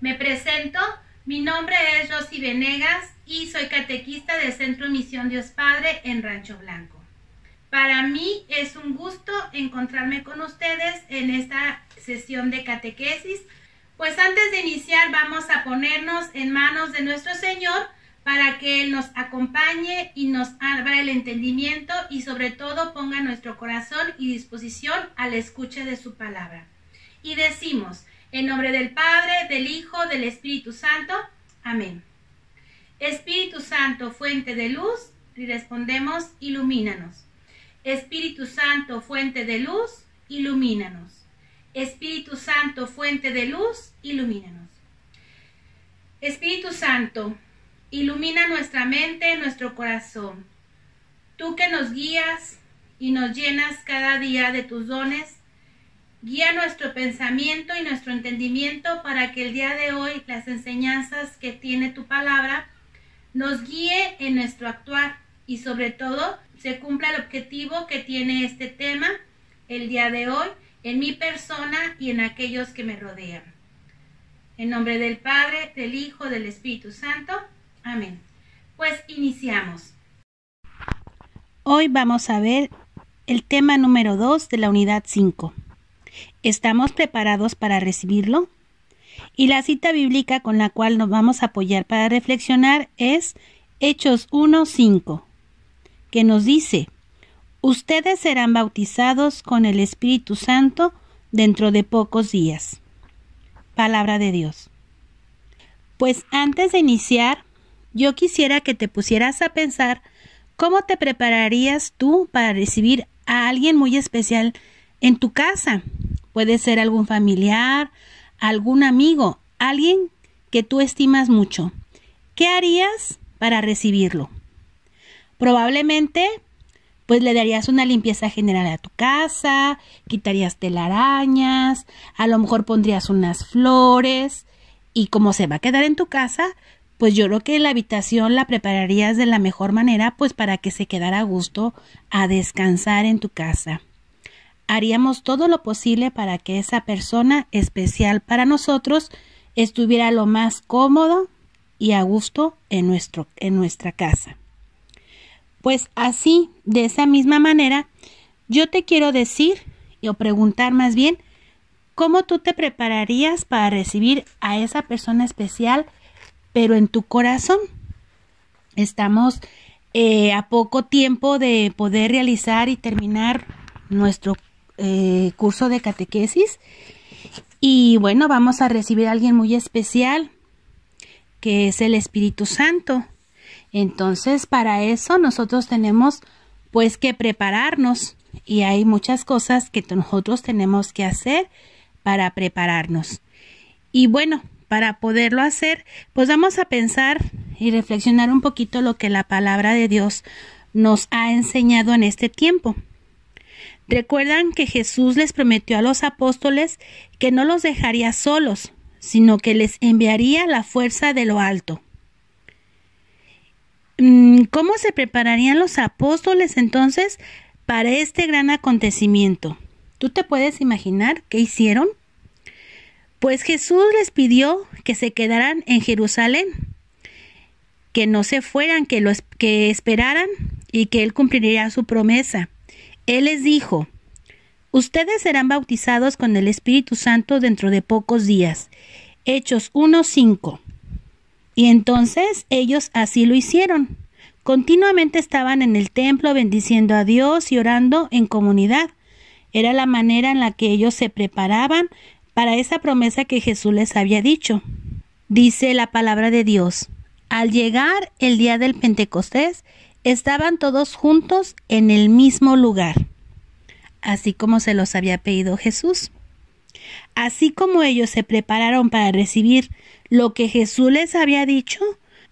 Me presento, mi nombre es Rosy Venegas y soy catequista del Centro Misión Dios Padre en Rancho Blanco. Para mí es un gusto encontrarme con ustedes en esta sesión de catequesis, pues antes de iniciar vamos a ponernos en manos de nuestro Señor para que Él nos acompañe y nos abra el entendimiento y sobre todo ponga nuestro corazón y disposición a la escucha de su palabra. Y decimos, en nombre del Padre, del Hijo, del Espíritu Santo. Amén. Espíritu Santo, fuente de luz, y respondemos, ilumínanos. Espíritu Santo, fuente de luz, ilumínanos. Espíritu Santo, fuente de luz, ilumínanos. Espíritu Santo, ilumina nuestra mente, nuestro corazón. Tú que nos guías y nos llenas cada día de tus dones, Guía nuestro pensamiento y nuestro entendimiento para que el día de hoy las enseñanzas que tiene tu palabra nos guíe en nuestro actuar y sobre todo se cumpla el objetivo que tiene este tema el día de hoy en mi persona y en aquellos que me rodean. En nombre del Padre, del Hijo, del Espíritu Santo. Amén. Pues iniciamos. Hoy vamos a ver el tema número 2 de la unidad 5. ¿Estamos preparados para recibirlo? Y la cita bíblica con la cual nos vamos a apoyar para reflexionar es Hechos 1.5, que nos dice, Ustedes serán bautizados con el Espíritu Santo dentro de pocos días. Palabra de Dios. Pues antes de iniciar, yo quisiera que te pusieras a pensar cómo te prepararías tú para recibir a alguien muy especial en tu casa. Puede ser algún familiar, algún amigo, alguien que tú estimas mucho. ¿Qué harías para recibirlo? Probablemente, pues le darías una limpieza general a tu casa, quitarías telarañas, a lo mejor pondrías unas flores y como se va a quedar en tu casa, pues yo creo que la habitación la prepararías de la mejor manera, pues para que se quedara a gusto a descansar en tu casa haríamos todo lo posible para que esa persona especial para nosotros estuviera lo más cómodo y a gusto en, nuestro, en nuestra casa. Pues así, de esa misma manera, yo te quiero decir o preguntar más bien, ¿cómo tú te prepararías para recibir a esa persona especial, pero en tu corazón? Estamos eh, a poco tiempo de poder realizar y terminar nuestro eh, curso de catequesis. Y bueno, vamos a recibir a alguien muy especial, que es el Espíritu Santo. Entonces, para eso nosotros tenemos pues que prepararnos y hay muchas cosas que nosotros tenemos que hacer para prepararnos. Y bueno, para poderlo hacer, pues vamos a pensar y reflexionar un poquito lo que la palabra de Dios nos ha enseñado en este tiempo. Recuerdan que Jesús les prometió a los apóstoles que no los dejaría solos, sino que les enviaría la fuerza de lo alto. Mm, ¿Cómo se prepararían los apóstoles entonces para este gran acontecimiento? ¿Tú te puedes imaginar qué hicieron? Pues Jesús les pidió que se quedaran en Jerusalén, que no se fueran, que, esperaran y que Él cumpliría su promesa. Él les dijo, Ustedes serán bautizados con el Espíritu Santo dentro de pocos días. Hechos 1.5. Y entonces ellos así lo hicieron. Continuamente estaban en el templo bendiciendo a Dios y orando en comunidad. Era la manera en la que ellos se preparaban para esa promesa que Jesús les había dicho. Dice la palabra de Dios. Al llegar el día del Pentecostés, estaban todos juntos en el mismo lugar, así como se los había pedido Jesús. Así como ellos se prepararon para recibir lo que Jesús les había dicho,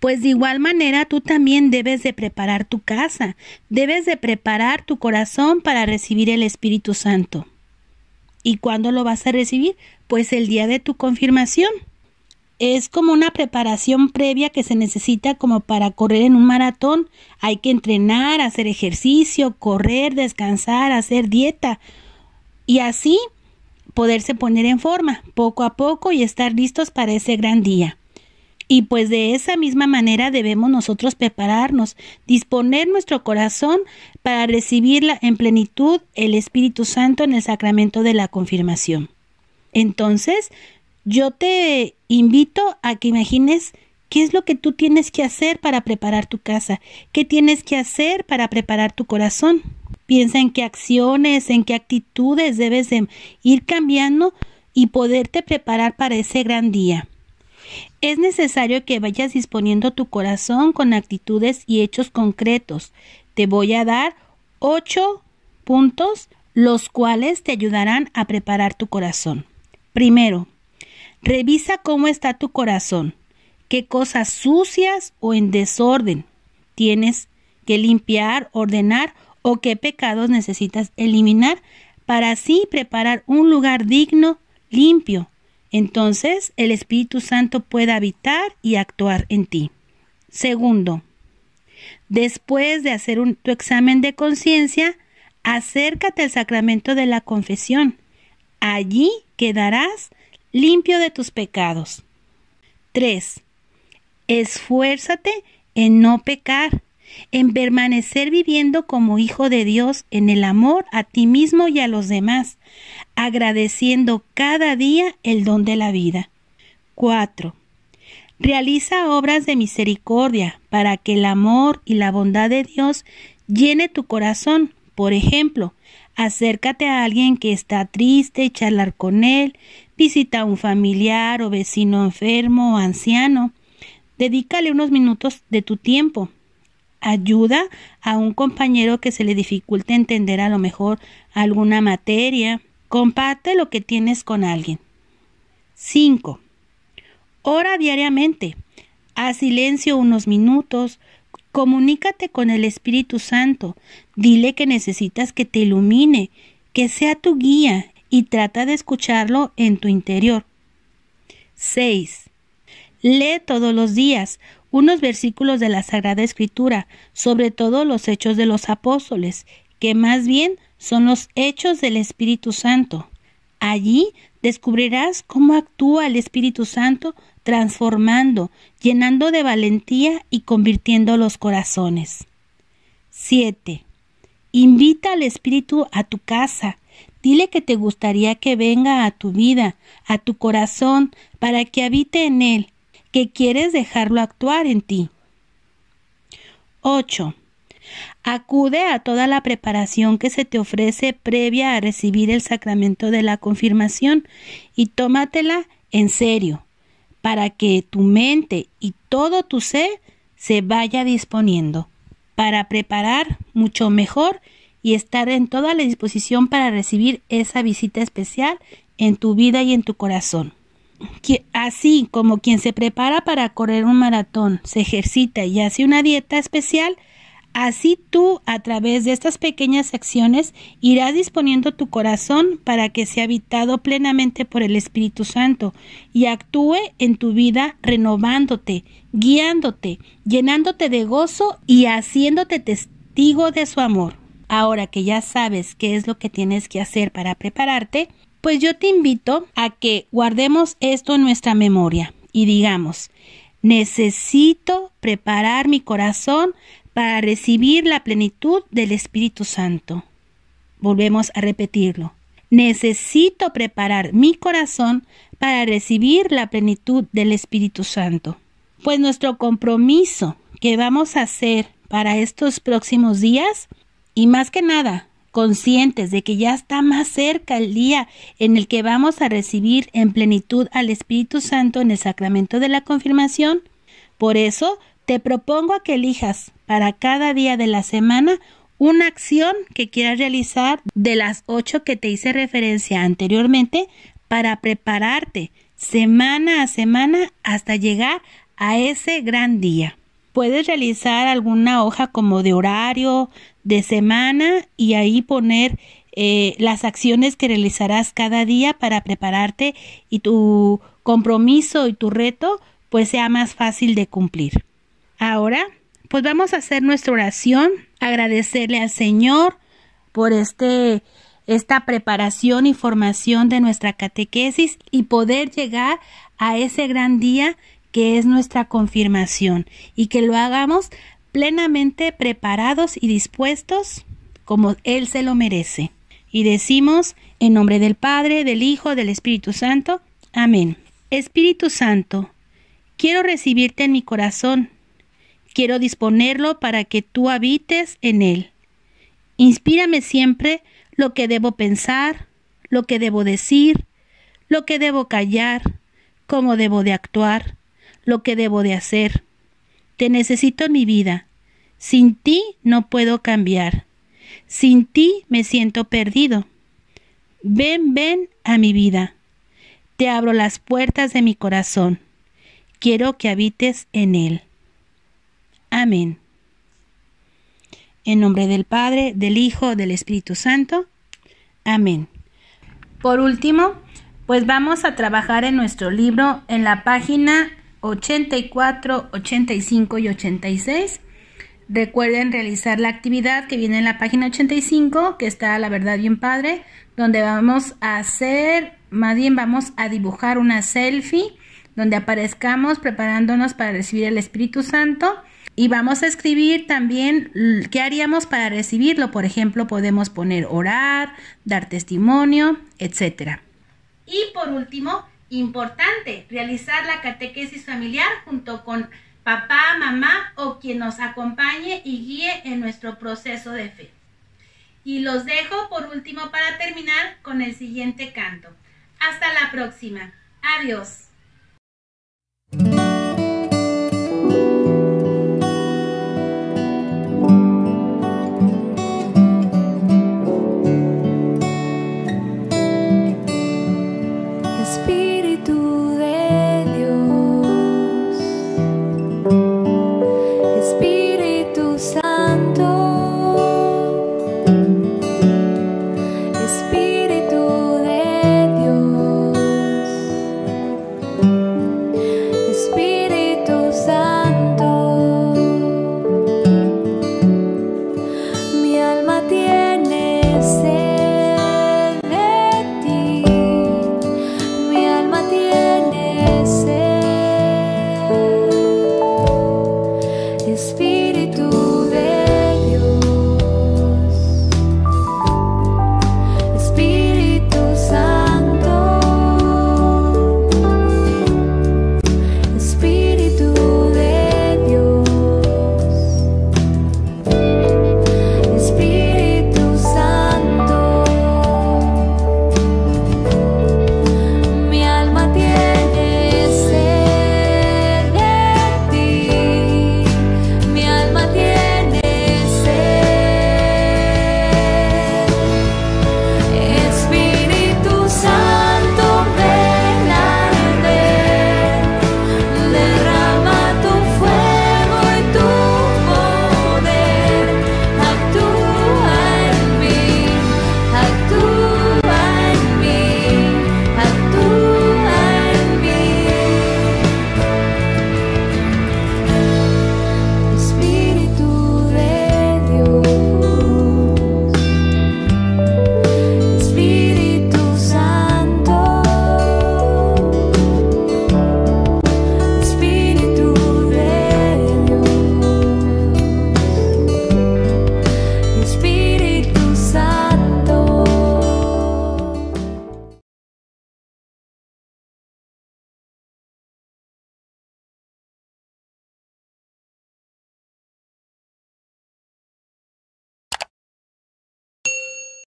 pues de igual manera tú también debes de preparar tu casa, debes de preparar tu corazón para recibir el Espíritu Santo. ¿Y cuándo lo vas a recibir? Pues el día de tu confirmación es como una preparación previa que se necesita como para correr en un maratón. Hay que entrenar, hacer ejercicio, correr, descansar, hacer dieta y así poderse poner en forma poco a poco y estar listos para ese gran día. Y pues de esa misma manera debemos nosotros prepararnos, disponer nuestro corazón para recibir en plenitud el Espíritu Santo en el sacramento de la confirmación. Entonces, yo te invito a que imagines qué es lo que tú tienes que hacer para preparar tu casa, qué tienes que hacer para preparar tu corazón. Piensa en qué acciones, en qué actitudes debes ir cambiando y poderte preparar para ese gran día. Es necesario que vayas disponiendo tu corazón con actitudes y hechos concretos. Te voy a dar ocho puntos los cuales te ayudarán a preparar tu corazón. Primero, Revisa cómo está tu corazón, qué cosas sucias o en desorden tienes que limpiar, ordenar o qué pecados necesitas eliminar para así preparar un lugar digno, limpio. Entonces el Espíritu Santo pueda habitar y actuar en ti. Segundo, después de hacer tu examen de conciencia, acércate al sacramento de la confesión. Allí quedarás limpio de tus pecados. 3. Esfuérzate en no pecar, en permanecer viviendo como hijo de Dios en el amor a ti mismo y a los demás, agradeciendo cada día el don de la vida. 4. Realiza obras de misericordia para que el amor y la bondad de Dios llene tu corazón, por ejemplo, Acércate a alguien que está triste charlar con él. Visita a un familiar o vecino enfermo o anciano. Dedícale unos minutos de tu tiempo. Ayuda a un compañero que se le dificulte entender a lo mejor alguna materia. Comparte lo que tienes con alguien. 5. Ora diariamente. Haz silencio unos minutos, Comunícate con el Espíritu Santo, dile que necesitas que te ilumine, que sea tu guía y trata de escucharlo en tu interior. 6. Lee todos los días unos versículos de la Sagrada Escritura, sobre todo los hechos de los apóstoles, que más bien son los hechos del Espíritu Santo. Allí descubrirás cómo actúa el Espíritu Santo transformando, llenando de valentía y convirtiendo los corazones. 7. Invita al Espíritu a tu casa. Dile que te gustaría que venga a tu vida, a tu corazón, para que habite en él, que quieres dejarlo actuar en ti. 8. Acude a toda la preparación que se te ofrece previa a recibir el sacramento de la confirmación y tómatela en serio para que tu mente y todo tu ser se vaya disponiendo para preparar mucho mejor y estar en toda la disposición para recibir esa visita especial en tu vida y en tu corazón. Así como quien se prepara para correr un maratón, se ejercita y hace una dieta especial, Así tú, a través de estas pequeñas acciones, irás disponiendo tu corazón para que sea habitado plenamente por el Espíritu Santo y actúe en tu vida renovándote, guiándote, llenándote de gozo y haciéndote testigo de su amor. Ahora que ya sabes qué es lo que tienes que hacer para prepararte, pues yo te invito a que guardemos esto en nuestra memoria y digamos, necesito preparar mi corazón para recibir la plenitud del Espíritu Santo. Volvemos a repetirlo. Necesito preparar mi corazón para recibir la plenitud del Espíritu Santo. Pues nuestro compromiso que vamos a hacer para estos próximos días y más que nada conscientes de que ya está más cerca el día en el que vamos a recibir en plenitud al Espíritu Santo en el sacramento de la confirmación. Por eso te propongo que elijas para cada día de la semana una acción que quieras realizar de las ocho que te hice referencia anteriormente para prepararte semana a semana hasta llegar a ese gran día. Puedes realizar alguna hoja como de horario, de semana y ahí poner eh, las acciones que realizarás cada día para prepararte y tu compromiso y tu reto pues sea más fácil de cumplir. Ahora, pues vamos a hacer nuestra oración, agradecerle al Señor por este esta preparación y formación de nuestra catequesis y poder llegar a ese gran día que es nuestra confirmación y que lo hagamos plenamente preparados y dispuestos como Él se lo merece. Y decimos, en nombre del Padre, del Hijo, del Espíritu Santo, amén. Espíritu Santo, quiero recibirte en mi corazón Quiero disponerlo para que tú habites en él. Inspírame siempre lo que debo pensar, lo que debo decir, lo que debo callar, cómo debo de actuar, lo que debo de hacer. Te necesito en mi vida. Sin ti no puedo cambiar. Sin ti me siento perdido. Ven, ven a mi vida. Te abro las puertas de mi corazón. Quiero que habites en él. Amén. En nombre del Padre, del Hijo, del Espíritu Santo. Amén. Por último, pues vamos a trabajar en nuestro libro en la página 84, 85 y 86. Recuerden realizar la actividad que viene en la página 85, que está La Verdad Bien Padre, donde vamos a hacer, más bien vamos a dibujar una selfie donde aparezcamos preparándonos para recibir el Espíritu Santo y vamos a escribir también qué haríamos para recibirlo. Por ejemplo, podemos poner orar, dar testimonio, etc. Y por último, importante, realizar la catequesis familiar junto con papá, mamá o quien nos acompañe y guíe en nuestro proceso de fe. Y los dejo por último para terminar con el siguiente canto. Hasta la próxima. Adiós.